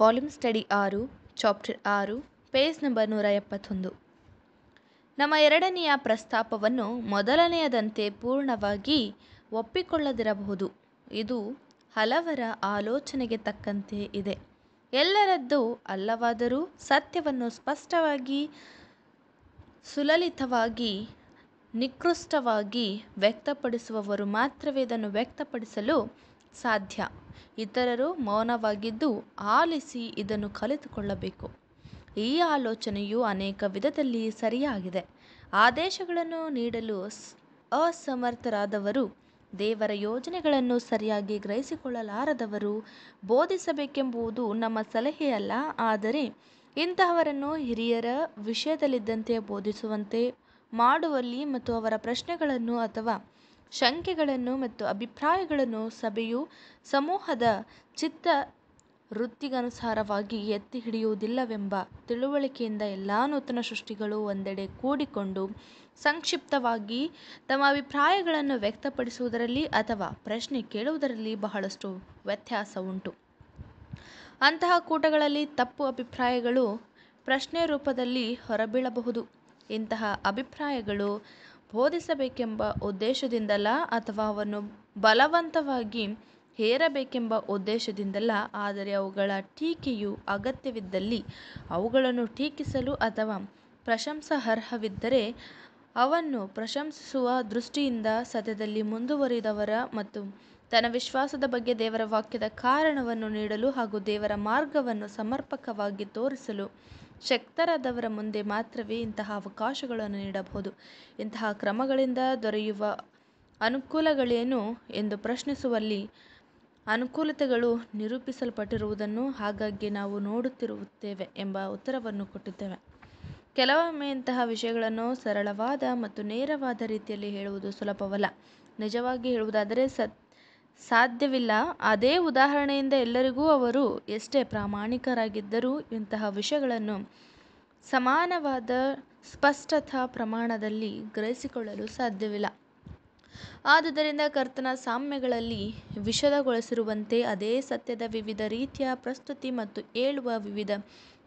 Volume study ಆರು chapter ಆರು page number ನೂರ ಎಪ್ಪತ್ತೊಂದು ನಮ್ಮ ಎರಡನೆಯ ಪ್ರಸ್ತಾಪವನ್ನು ಮೊದಲನೆಯದಂತೆ ಪೂರ್ಣವಾಗಿ ಒಪ್ಪಿಕೊಳ್ಳದಿರಬಹುದು ಇದು ಹಲವರ ಆಲೋಚನೆಗೆ ತಕ್ಕಂತೆ ಇದೆ ಎಲ್ಲರದ್ದು ಅಲ್ಲವಾದರೂ ಸತ್ಯವನ್ನು ಸ್ಪಷ್ಟವಾಗಿ ಸುಲಲಿತವಾಗಿ ನಿಕೃಷ್ಟವಾಗಿ ವ್ಯಕ್ತಪಡಿಸುವವರು ಮಾತ್ರವೇ ಇದನ್ನು ವ್ಯಕ್ತಪಡಿಸಲು ಸಾಧ್ಯ ಇತರರು ಮೌನವಾಗಿದ್ದು ಆಲಿಸಿ ಇದನ್ನು ಕಲಿತುಕೊಳ್ಳಬೇಕು ಈ ಆಲೋಚನೆಯು ಅನೇಕ ವಿಧದಲ್ಲಿ ಸರಿಯಾಗಿದೆ ಆದೇಶಗಳನ್ನು ನೀಡಲು ಅಸಮರ್ಥರಾದವರು ದೇವರ ಯೋಜನೆಗಳನ್ನು ಸರಿಯಾಗಿ ಗ್ರಹಿಸಿಕೊಳ್ಳಲಾರದವರು ಬೋಧಿಸಬೇಕೆಂಬುವುದು ನಮ್ಮ ಸಲಹೆಯಲ್ಲ ಆದರೆ ಇಂತಹವರನ್ನು ಹಿರಿಯರ ವಿಷಯದಲ್ಲಿದ್ದಂತೆ ಬೋಧಿಸುವಂತೆ ಮಾಡುವಲ್ಲಿ ಮತ್ತು ಅವರ ಪ್ರಶ್ನೆಗಳನ್ನು ಅಥವಾ ಶಂಕೆಗಳನ್ನು ಮತ್ತು ಅಭಿಪ್ರಾಯಗಳನ್ನು ಸಭೆಯು ಸಮೂಹದ ಚಿತ್ತ ವೃತ್ತಿಗನುಸಾರವಾಗಿ ಎತ್ತಿ ಹಿಡಿಯುವುದಿಲ್ಲವೆಂಬ ತಿಳುವಳಿಕೆಯಿಂದ ಎಲ್ಲಾ ನೂತನ ಸೃಷ್ಟಿಗಳು ಒಂದೆಡೆ ಕೂಡಿಕೊಂಡು ಸಂಕ್ಷಿಪ್ತವಾಗಿ ತಮ್ಮ ಅಭಿಪ್ರಾಯಗಳನ್ನು ವ್ಯಕ್ತಪಡಿಸುವುದರಲ್ಲಿ ಅಥವಾ ಪ್ರಶ್ನೆ ಕೇಳುವುದರಲ್ಲಿ ಬಹಳಷ್ಟು ವ್ಯತ್ಯಾಸ ಉಂಟು ಅಂತಹ ಕೂಟಗಳಲ್ಲಿ ತಪ್ಪು ಅಭಿಪ್ರಾಯಗಳು ಪ್ರಶ್ನೆ ರೂಪದಲ್ಲಿ ಹೊರಬೀಳಬಹುದು. ಇಂತಹ ಅಭಿಪ್ರಾಯಗಳು ಬೋಧಿಸಬೇಕೆಂಬ ಉದ್ದೇಶದಿಂದಲ್ಲ ಅಥವಾ ಅವನ್ನು ಬಲವಂತವಾಗಿ ಹೇರಬೇಕೆಂಬ ಉದ್ದೇಶದಿಂದಲ್ಲ ಆದರೆ ಅವುಗಳ ಟೀಕೆಯು ಅಗತ್ಯವಿದ್ದಲ್ಲಿ ಅವುಗಳನ್ನು ಟೀಕಿಸಲು ಅಥವಾ ಪ್ರಶಂಸಾರ್ಹವಿದ್ದರೆ ಅವನ್ನು ಪ್ರಶಂಸಿಸುವ ದೃಷ್ಟಿಯಿಂದ ಸತ್ಯದಲ್ಲಿ ಮುಂದುವರಿದವರ ಮತ್ತು ತನ್ನ ವಿಶ್ವಾಸದ ಬಗ್ಗೆ ದೇವರ ವಾಕ್ಯದ ಕಾರಣವನ್ನು ನೀಡಲು ಹಾಗೂ ದೇವರ ಮಾರ್ಗವನ್ನು ಸಮರ್ಪಕವಾಗಿ ತೋರಿಸಲು ಶಕ್ತರಾದವರ ಮುಂದೆ ಮಾತ್ರವೇ ಇಂತಹ ಅವಕಾಶಗಳನ್ನು ನೀಡಬಹುದು. ಇಂತಹ ಕ್ರಮಗಳಿಂದ ದೊರೆಯುವ ಅನುಕೂಲಗಳೇನು ಎಂದು ಪ್ರಶ್ನಿಸುವಲ್ಲಿ ಅನುಕೂಲತೆಗಳು ನಿರೂಪಿಸಲ್ಪಟ್ಟಿರುವುದನ್ನು ಹಾಗಾಗಿ ನಾವು ನೋಡುತ್ತಿರುತ್ತೇವೆ ಎಂಬ ಉತ್ತರವನ್ನು ಕೊಟ್ಟಿದ್ದೇವೆ. ಕೆಲವೊಮ್ಮೆ ಇಂತಹ ವಿಷಯಗಳನ್ನು ಸರಳವಾದ ಮತ್ತು ನೇರವಾದ ರೀತಿಯಲ್ಲಿ ಹೇಳುವುದು ಸುಲಭವಲ್ಲ. ನಿಜವಾಗಿ ಹೇಳುವುದಾದರೆ ಸತ್ ಸಾಧ್ಯವಿಲ್ಲ ಅದೇ ಉದಾಹರಣೆಯಿಂದ ಎಲ್ಲರಿಗೂ ಅವರು ಎಷ್ಟೇ ಪ್ರಾಮಾಣಿಕರಾಗಿದ್ದರೂ ಇಂತಹ ವಿಷಯಗಳನ್ನು ಸಮಾನವಾದ ಸ್ಪಷ್ಟತಾ ಪ್ರಮಾಣದಲ್ಲಿ ಗ್ರಹಿಸಿಕೊಳ್ಳಲು ಸಾಧ್ಯವಿಲ್ಲ ಆದುದರಿಂದ ಕರ್ತನ ಸಾಮ್ಯಗಳಲ್ಲಿ ವಿಷದಗೊಳಿಸಿರುವಂತೆ ಅದೇ ಸತ್ಯದ ವಿವಿಧ ರೀತಿಯ ಪ್ರಸ್ತುತಿ ಮತ್ತು ಏಳುವ ವಿವಿಧ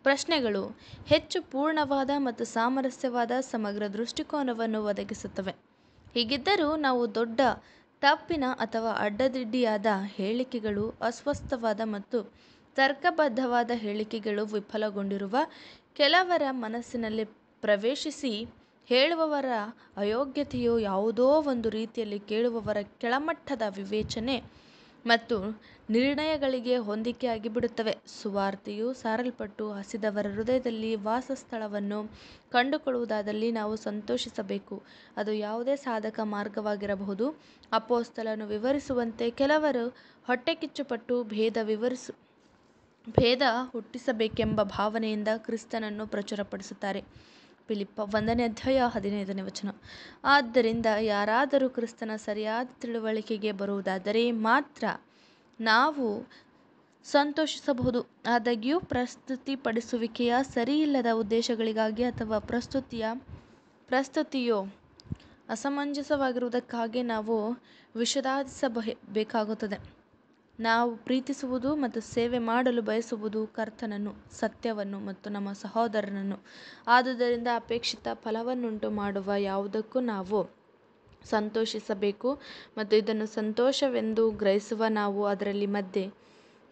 ಪ್ರಶ್ನೆಗಳು ಹೆಚ್ಚು ಪೂರ್ಣವಾದ ಮತ್ತು ಸಾಮರಸ್ಯವಾದ ಸಮಗ್ರ ದೃಷ್ಟಿಕೋನವನ್ನು ಒದಗಿಸುತ್ತವೆ ಹೀಗಿದ್ದರೂ ನಾವು ದೊಡ್ಡ ತಪ್ಪಿನ ಅಥವಾ ಅಡ್ಡದಿಡ್ಡಿಯಾದ ಹೇಳಿಕೆಗಳು ಅಸ್ವಸ್ಥವಾದ ಮತ್ತು ತರ್ಕಬದ್ಧವಾದ ಹೇಳಿಕೆಗಳು ವಿಫಲಗೊಂಡಿರುವ ಕೆಲವರ ಮನಸ್ಸಿನಲ್ಲಿ ಪ್ರವೇಶಿಸಿ ಹೇಳುವವರ ಅಯೋಗ್ಯತೆಯು ಯಾವುದೋ ಒಂದು ರೀತಿಯಲ್ಲಿ ಕೇಳುವವರ ಕೆಳಮಟ್ಟದ ವಿವೇಚನೆ ಮತ್ತು ನಿರ್ಣಯಗಳಿಗೆ ಹೊಂದಿಕೆಯಾಗಿ ಬಿಡುತ್ತವೆ ಸುವಾರ್ತೆಯು ಸಾರಲ್ಪಟ್ಟು ಹಸಿದವರ ಹೃದಯದಲ್ಲಿ ವಾಸಸ್ಥಳವನ್ನು ಕಂಡುಕೊಳ್ಳುವುದಾದಲ್ಲಿ ನಾವು ಸಂತೋಷಿಸಬೇಕು ಅದು ಯಾವುದೇ ಸಾಧಕ ಮಾರ್ಗವಾಗಿರಬಹುದು ಅಪೋಸ್ತಲನ್ನು ವಿವರಿಸುವಂತೆ ಕೆಲವರು ಹೊಟ್ಟೆಕಿಚ್ಚುಪಟ್ಟು ಭೇದ ವಿವರಿಸು ಭೇದ ಹುಟ್ಟಿಸಬೇಕೆಂಬ ಭಾವನೆಯಿಂದ ಕ್ರಿಸ್ತನನ್ನು ಪ್ರಚುರಪಡಿಸುತ್ತಾರೆ ಪಿಲಿಪ್ಪ ಒಂದನೇ ಅಧ್ಯಾಯ ಹದಿನೈದನೇ ವಚನ ಆದ್ದರಿಂದ ಯಾರಾದರೂ ಕ್ರಿಸ್ತನ ಸರಿಯಾದ ತಿಳುವಳಿಕೆಗೆ ಬರುವುದಾದರೆ ಮಾತ್ರ ನಾವು ಸಂತೋಷಿಸಬಹುದು ಆದಾಗ್ಯೂ ಪ್ರಸ್ತುತಿಪಡಿಸುವಿಕೆಯ ಸರಿಯಿಲ್ಲದ ಉದ್ದೇಶಗಳಿಗಾಗಿ ಅಥವಾ ಪ್ರಸ್ತುತಿಯ ಪ್ರಸ್ತುತಿಯು ಅಸಮಂಜಸವಾಗಿರುವುದಕ್ಕಾಗಿ ನಾವು ಬೇಕಾಗುತ್ತದೆ ನಾವು ಪ್ರೀತಿಸುವುದು ಮತ್ತು ಸೇವೆ ಮಾಡಲು ಬಯಸುವುದು ಕರ್ತನನ್ನು ಸತ್ಯವನ್ನು ಮತ್ತು ನಮ್ಮ ಸಹೋದರನನ್ನು ಆದುದರಿಂದ ಅಪೇಕ್ಷಿತ ಫಲವನ್ನುಂಟು ಮಾಡುವ ಯಾವುದಕ್ಕೂ ನಾವು ಸಂತೋಷಿಸಬೇಕು ಮತ್ತು ಇದನ್ನು ಸಂತೋಷವೆಂದು ಗ್ರಹಿಸುವ ನಾವು ಅದರಲ್ಲಿ ಮಧ್ಯೆ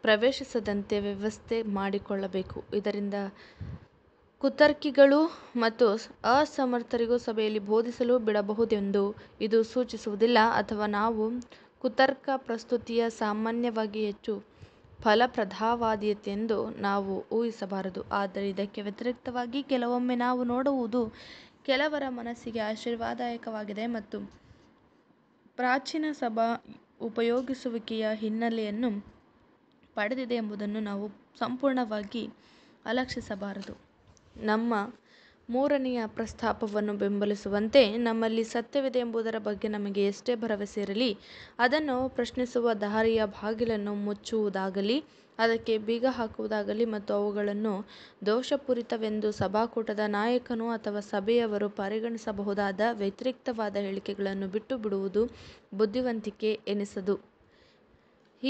ಪ್ರವೇಶಿಸದಂತೆ ವ್ಯವಸ್ಥೆ ಮಾಡಿಕೊಳ್ಳಬೇಕು ಇದರಿಂದ ಕುತರ್ಕಿಗಳು ಮತ್ತು ಅಸಮರ್ಥರಿಗೂ ಸಭೆಯಲ್ಲಿ ಬೋಧಿಸಲು ಬಿಡಬಹುದೆಂದು ಇದು ಸೂಚಿಸುವುದಿಲ್ಲ ಅಥವಾ ನಾವು ಕುತರ್ಕ ಪ್ರಸ್ತುತಿಯ ಸಾಮಾನ್ಯವಾಗಿ ಹೆಚ್ಚು ಫಲಪ್ರದವಾದಿಯತೆಂದು ನಾವು ಊಹಿಸಬಾರದು, ಆದರೆ ಇದಕ್ಕೆ ವ್ಯತಿರಿಕ್ತವಾಗಿ ಕೆಲವೊಮ್ಮೆ ನಾವು ನೋಡುವುದು ಕೆಲವರ ಮನಸ್ಸಿಗೆ ಆಶೀರ್ವಾದಾಯಕವಾಗಿದೆ ಮತ್ತು ಪ್ರಾಚೀನ ಸಭಾ ಉಪಯೋಗಿಸುವಿಕೆಯ ಹಿನ್ನೆಲೆಯನ್ನು ಪಡೆದಿದೆ ಎಂಬುದನ್ನು ನಾವು ಸಂಪೂರ್ಣವಾಗಿ ಅಲಕ್ಷಿಸಬಾರದು. ನಮ್ಮ ಮೂರನೆಯ ಪ್ರಸ್ತಾಪವನ್ನು ಬೆಂಬಲಿಸುವಂತೆ ನಮ್ಮಲ್ಲಿ ಸತ್ಯವಿದೆ ಎಂಬುದರ ಬಗ್ಗೆ ನಮಗೆ ಎಷ್ಟೇ ಭರವಸೆ ಇರಲಿ ಅದನ್ನು ಪ್ರಶ್ನಿಸುವ ದಾರಿಯ ಬಾಗಿಲನ್ನು ಮುಚ್ಚುವುದಾಗಲಿ ಅದಕ್ಕೆ ಬೀಗ ಹಾಕುವುದಾಗಲಿ ಮತ್ತು ಅವುಗಳನ್ನು ದೋಷಪೂರಿತವೆಂದು ಸಭಾಕೂಟದ ನಾಯಕನು ಅಥವಾ ಸಭೆಯವರು ಪರಿಗಣಿಸಬಹುದಾದ ವ್ಯತಿರಿಕ್ತವಾದ ಹೇಳಿಕೆಗಳನ್ನು ಬಿಟ್ಟುಬಿಡುವುದು ಬುದ್ಧಿವಂತಿಕೆ ಎನಿಸದು.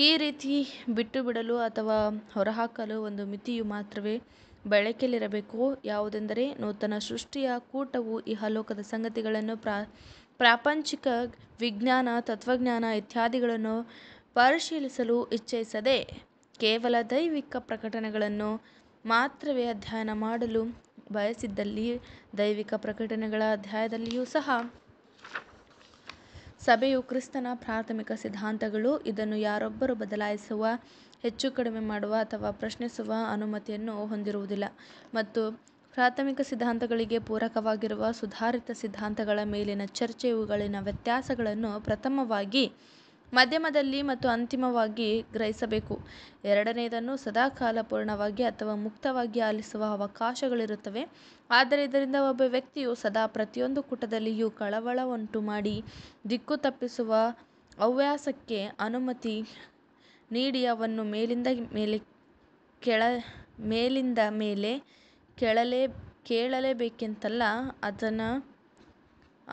ಈ ರೀತಿ ಬಿಟ್ಟುಬಿಡಲು ಅಥವಾ ಹೊರಹಾಕಲು ಒಂದು ಮಿತಿಯು ಮಾತ್ರವೇ ಬಳಕೆಯಲ್ಲಿರಬೇಕು ಯಾವುದೆಂದರೆ ನೂತನ ಸೃಷ್ಟಿಯ ಕೂಟವು ಇಹಲೋಕದ ಸಂಗತಿಗಳನ್ನು ಪ್ರಾ ಪ್ರಾಪಂಚಿಕ ವಿಜ್ಞಾನ ತತ್ವಜ್ಞಾನ ಇತ್ಯಾದಿಗಳನ್ನು ಪರಿಶೀಲಿಸಲು ಇಚ್ಛಿಸದೆ ಕೇವಲ ದೈವಿಕ ಪ್ರಕಟಣೆಗಳನ್ನು ಮಾತ್ರವೇ ಅಧ್ಯಯನ ಮಾಡಲು ಬಯಸಿದ್ದಲ್ಲಿ ದೈವಿಕ ಪ್ರಕಟಣೆಗಳ ಅಧ್ಯಾಯದಲ್ಲಿಯೂ ಸಹ ಸಭೆಯು ಕ್ರಿಸ್ತನ ಪ್ರಾಥಮಿಕ ಸಿದ್ಧಾಂತಗಳು ಇದನ್ನು ಯಾರೊಬ್ಬರು ಬದಲಾಯಿಸುವ ಹೆಚ್ಚು ಕಡಿಮೆ ಮಾಡುವ ಅಥವಾ ಪ್ರಶ್ನಿಸುವ ಅನುಮತಿಯನ್ನು ಹೊಂದಿರುವುದಿಲ್ಲ ಮತ್ತು ಪ್ರಾಥಮಿಕ ಸಿದ್ಧಾಂತಗಳಿಗೆ ಪೂರಕವಾಗಿರುವ ಸುಧಾರಿತ ಸಿದ್ಧಾಂತಗಳ ಮೇಲಿನ ಚರ್ಚೆ ಇವುಗಳಲ್ಲಿನ ವ್ಯತ್ಯಾಸಗಳನ್ನು ಪ್ರಥಮವಾಗಿ ಮಧ್ಯಮದಲ್ಲಿ ಮತ್ತು ಅಂತಿಮವಾಗಿ ಗ್ರಹಿಸಬೇಕು ಎರಡನೆಯದನ್ನು ಸದಾಕಾಲ ಪೂರ್ಣವಾಗಿ ಅಥವಾ ಮುಕ್ತವಾಗಿ ಆಲಿಸುವ ಅವಕಾಶಗಳಿರುತ್ತವೆ ಆದರೆ ಇದರಿಂದ ಒಬ್ಬ ವ್ಯಕ್ತಿಯು ಸದಾ ಪ್ರತಿಯೊಂದು ಕೂಟದಲ್ಲಿಯೂ ಕಳವಳ ಉಂಟು ಮಾಡಿ ದಿಕ್ಕು ತಪ್ಪಿಸುವ ಹವ್ಯಾಸಕ್ಕೆ ಅನುಮತಿ ನೀಡಿ ಅವನ್ನು ಮೇಲಿಂದ ಮೇಲೆ ಕೆಳ ಮೇಲಿಂದ ಮೇಲೆ ಕೆಳಲೇ ಕೇಳಲೇಬೇಕೆಂತಲ್ಲ ಅದನ್ನು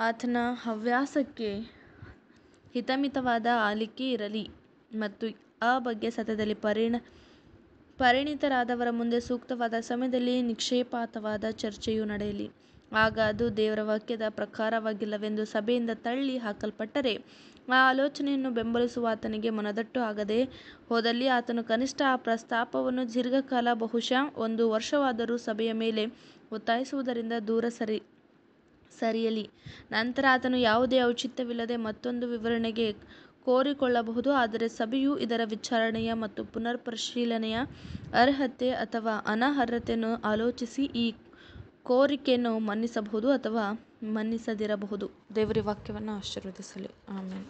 ಆತನ ಹವ್ಯಾಸಕ್ಕೆ ಹಿತಮಿತವಾದ ಆಲಿಕೆ ಇರಲಿ ಮತ್ತು ಆ ಬಗ್ಗೆ ಸತ್ಯದಲ್ಲಿ ಪರಿಣ ಪರಿಣಿತರಾದವರ ಮುಂದೆ ಸೂಕ್ತವಾದ ಸಮಯದಲ್ಲಿ ನಿಕ್ಷೇಪಾತವಾದ ಚರ್ಚೆಯು ನಡೆಯಲಿ. ಆಗ ಅದು ದೇವರ ವಾಕ್ಯದ ಪ್ರಕಾರವಾಗಿಲ್ಲವೆಂದು ಸಭೆಯಿಂದ ತಳ್ಳಿ ಹಾಕಲ್ಪಟ್ಟರೆ, ಆ ಆಲೋಚನೆಯನ್ನು ಬೆಂಬಲಿಸುವ ಆತನಿಗೆ ಮನದಟ್ಟು ಆಗದೆ ಹೋದಲ್ಲಿ ಆತನು ಕನಿಷ್ಠ ಆ ಪ್ರಸ್ತಾಪವನ್ನು ದೀರ್ಘಕಾಲ, ಬಹುಶಃ ಒಂದು ವರ್ಷವಾದರೂ ಸಭೆಯ ಮೇಲೆ ಒತ್ತಾಯಿಸುವುದರಿಂದ ದೂರ ಸರಿ ಸರಿಯಲಿ ನಂತರ ಆತನು ಯಾವುದೇ ಔಚಿತ್ಯವಿಲ್ಲದೆ ಮತ್ತೊಂದು ವಿವರಣೆಗೆ ಕೋರಿಕೊಳ್ಳಬಹುದು ಆದರೆ ಸಭೆಯು ಇದರ ವಿಚಾರಣೆಯ ಮತ್ತು ಪುನರ್ ಪರಿಶೀಲನೆಯ ಅರ್ಹತೆ ಅಥವಾ ಅನರ್ಹತೆಯನ್ನು ಆಲೋಚಿಸಿ ಈ ಕೋರಿಕೆಯನ್ನು ಮನ್ನಿಸಬಹುದು ಅಥವಾ ಮನ್ನಿಸದಿರಬಹುದು ದೇವರಿ ವಾಕ್ಯವನ್ನು ಆಶೀರ್ವದಿಸಲಿ ಆಮೇಲೆ